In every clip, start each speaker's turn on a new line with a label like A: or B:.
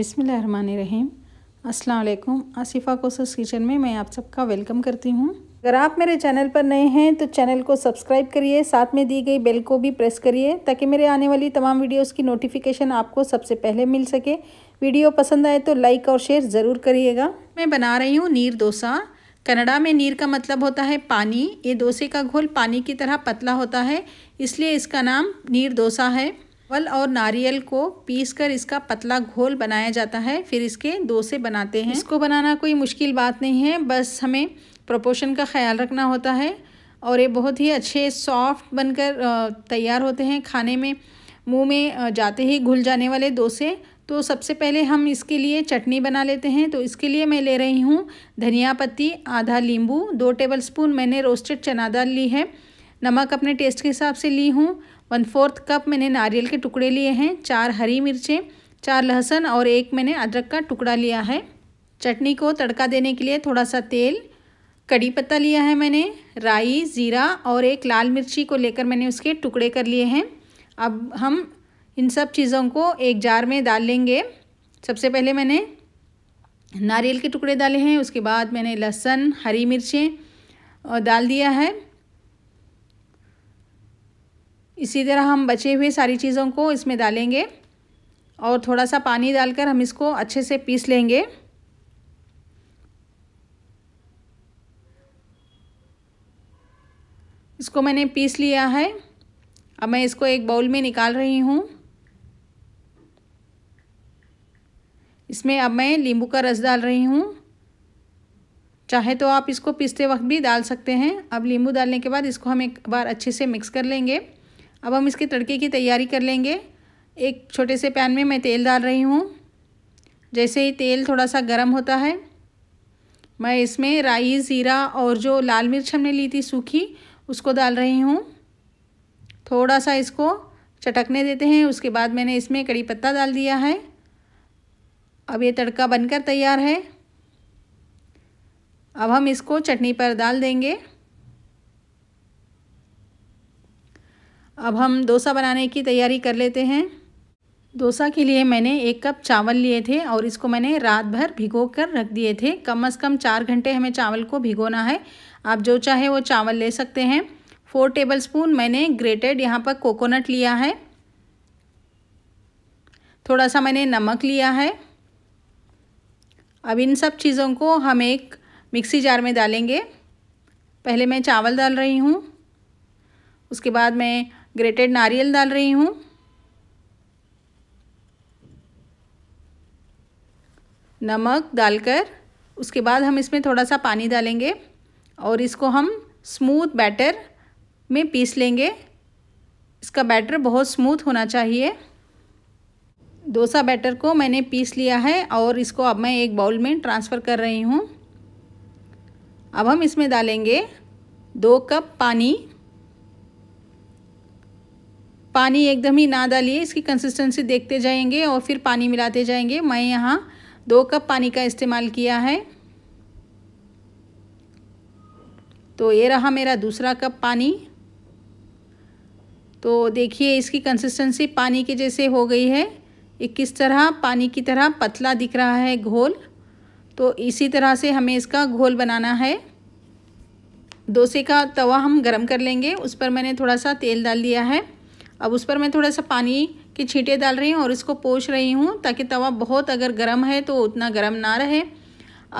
A: बिसमीम असलकुम आसिफ़ा कोसस किचन में मैं आप सबका वेलकम करती हूँ अगर आप मेरे चैनल पर नए हैं तो चैनल को सब्सक्राइब करिए साथ में दी गई बेल को भी प्रेस करिए ताकि मेरे आने वाली तमाम वीडियोस की नोटिफिकेशन आपको सबसे पहले मिल सके वीडियो पसंद आए तो लाइक और शेयर ज़रूर करिएगा मैं बना रही हूँ नीर डोसा कनाडा में नीर का मतलब होता है पानी ये डोसे का घोल पानी की तरह पतला होता है इसलिए इसका नाम नीर डोसा है वल और नारियल को पीस कर इसका पतला घोल बनाया जाता है फिर इसके डोसे बनाते हैं इसको बनाना कोई मुश्किल बात नहीं है बस हमें प्रोपोर्शन का ख्याल रखना होता है और ये बहुत ही अच्छे सॉफ्ट बनकर तैयार होते हैं खाने में मुंह में जाते ही घुल जाने वाले डोसे तो सबसे पहले हम इसके लिए चटनी बना लेते हैं तो इसके लिए मैं ले रही हूँ धनिया पत्ती आधा नींबू दो टेबल मैंने रोस्टेड चना दाल ली है नमक अपने टेस्ट के हिसाब से ली हूँ वन फोर्थ कप मैंने नारियल के टुकड़े लिए हैं चार हरी मिर्चें चार लहसुन और एक मैंने अदरक का टुकड़ा लिया है चटनी को तड़का देने के लिए थोड़ा सा तेल कड़ी पत्ता लिया है मैंने राई ज़ीरा और एक लाल मिर्ची को लेकर मैंने उसके टुकड़े कर लिए हैं अब हम इन सब चीज़ों को एक जार में डाल लेंगे सबसे पहले मैंने नारियल के टुकड़े डाले हैं उसके बाद मैंने लहसुन हरी मिर्चें डाल दिया है इसी तरह हम बचे हुए सारी चीज़ों को इसमें डालेंगे और थोड़ा सा पानी डालकर हम इसको अच्छे से पीस लेंगे इसको मैंने पीस लिया है अब मैं इसको एक बाउल में निकाल रही हूँ इसमें अब मैं नींबू का रस डाल रही हूँ चाहे तो आप इसको पीसते वक्त भी डाल सकते हैं अब नींबू डालने के बाद इसको हम एक बार अच्छे से मिक्स कर लेंगे अब हम इसके तड़के की तैयारी कर लेंगे एक छोटे से पैन में मैं तेल डाल रही हूँ जैसे ही तेल थोड़ा सा गर्म होता है मैं इसमें राई ज़ीरा और जो लाल मिर्च हमने ली थी सूखी उसको डाल रही हूँ थोड़ा सा इसको चटकने देते हैं उसके बाद मैंने इसमें कड़ी पत्ता डाल दिया है अब ये तड़का बनकर तैयार है अब हम इसको चटनी पर डाल देंगे अब हम डोसा बनाने की तैयारी कर लेते हैं डोसा के लिए मैंने एक कप चावल लिए थे और इसको मैंने रात भर भिगो कर रख दिए थे कम अज़ कम चार घंटे हमें चावल को भिगोना है आप जो चाहे वो चावल ले सकते हैं फोर टेबल स्पून मैंने ग्रेटेड यहाँ पर कोकोनट लिया है थोड़ा सा मैंने नमक लिया है अब इन सब चीज़ों को हम एक मिक्सी जार में डालेंगे पहले मैं चावल डाल रही हूँ उसके बाद मैं ग्रेटेड नारियल डाल रही हूँ नमक डालकर उसके बाद हम इसमें थोड़ा सा पानी डालेंगे और इसको हम स्मूथ बैटर में पीस लेंगे इसका बैटर बहुत स्मूथ होना चाहिए डोसा बैटर को मैंने पीस लिया है और इसको अब मैं एक बाउल में ट्रांसफ़र कर रही हूँ अब हम इसमें डालेंगे दो कप पानी पानी एकदम ही ना डालिए इसकी कंसिस्टेंसी देखते जाएंगे और फिर पानी मिलाते जाएंगे मैं यहाँ दो कप पानी का इस्तेमाल किया है तो ये रहा मेरा दूसरा कप पानी तो देखिए इसकी कंसिस्टेंसी पानी के जैसे हो गई है ये किस तरह पानी की तरह पतला दिख रहा है घोल तो इसी तरह से हमें इसका घोल बनाना है डोसे का तवा हम गरम कर लेंगे उस पर मैंने थोड़ा सा तेल डाल दिया है अब उस पर मैं थोड़ा सा पानी की छींटे डाल रही हूँ और इसको पोष रही हूँ ताकि तवा बहुत अगर गर्म है तो उतना गर्म ना रहे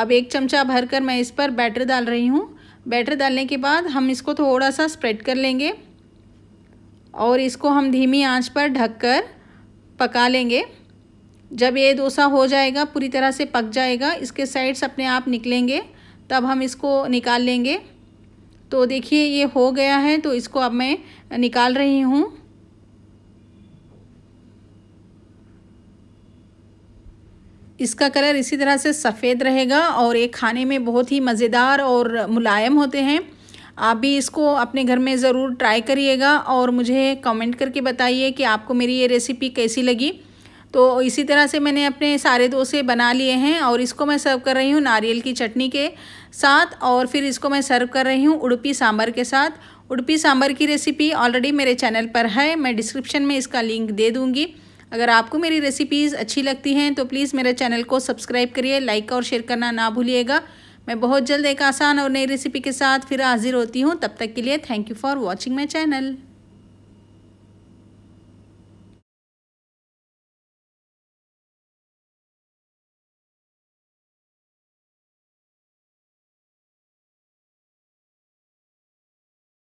A: अब एक चमचा भर कर मैं इस पर बैटर डाल रही हूँ बैटर डालने के बाद हम इसको थोड़ा सा स्प्रेड कर लेंगे और इसको हम धीमी आंच पर ढककर पका लेंगे जब ये डोसा हो जाएगा पूरी तरह से पक जाएगा इसके साइड्स अपने आप निकलेंगे तब हम इसको निकाल लेंगे तो देखिए ये हो गया है तो इसको अब मैं निकाल रही हूँ इसका कलर इसी तरह से सफ़ेद रहेगा और ये खाने में बहुत ही मज़ेदार और मुलायम होते हैं आप भी इसको अपने घर में ज़रूर ट्राई करिएगा और मुझे कमेंट करके बताइए कि आपको मेरी ये रेसिपी कैसी लगी तो इसी तरह से मैंने अपने सारे दोसे बना लिए हैं और इसको मैं सर्व कर रही हूँ नारियल की चटनी के साथ और फिर इसको मैं सर्व कर रही हूँ उड़पी सांभर के साथ उड़पी सांभर की रेसिपी ऑलरेडी मेरे चैनल पर है मैं डिस्क्रिप्शन में इसका लिंक दे दूँगी अगर आपको मेरी रेसिपीज़ अच्छी लगती हैं तो प्लीज़ मेरे चैनल को सब्सक्राइब करिए लाइक और शेयर करना ना भूलिएगा मैं बहुत जल्द एक आसान और नई रेसिपी के साथ फिर हाजिर होती हूँ तब तक के लिए thank you for watching my channel